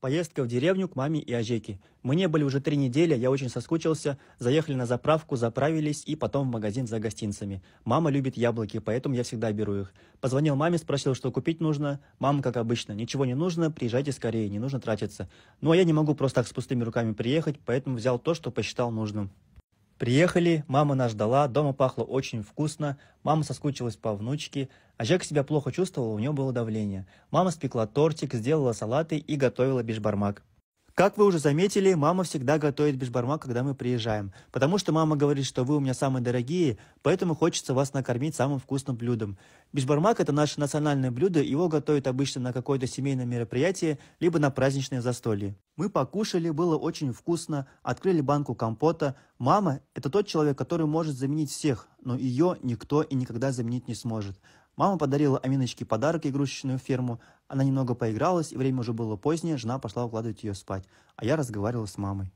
Поездка в деревню к маме и Ажеке. Мы не были уже три недели, я очень соскучился. Заехали на заправку, заправились и потом в магазин за гостинцами. Мама любит яблоки, поэтому я всегда беру их. Позвонил маме, спросил, что купить нужно. Мама, как обычно, ничего не нужно, приезжайте скорее, не нужно тратиться. Ну а я не могу просто так с пустыми руками приехать, поэтому взял то, что посчитал нужным. Приехали, мама нас ждала, дома пахло очень вкусно, мама соскучилась по внучке, а Жека себя плохо чувствовал, у нее было давление. Мама спекла тортик, сделала салаты и готовила бешбармак. Как вы уже заметили, мама всегда готовит бешбармак, когда мы приезжаем. Потому что мама говорит, что вы у меня самые дорогие, поэтому хочется вас накормить самым вкусным блюдом. Бешбармак – это наше национальное блюдо, его готовят обычно на какое-то семейное мероприятие, либо на праздничное застолье. Мы покушали, было очень вкусно, открыли банку компота. Мама – это тот человек, который может заменить всех, но ее никто и никогда заменить не сможет. Мама подарила Аминочке подарок и игрушечную ферму. Она немного поигралась, и время уже было позднее, жена пошла укладывать ее спать. А я разговаривала с мамой.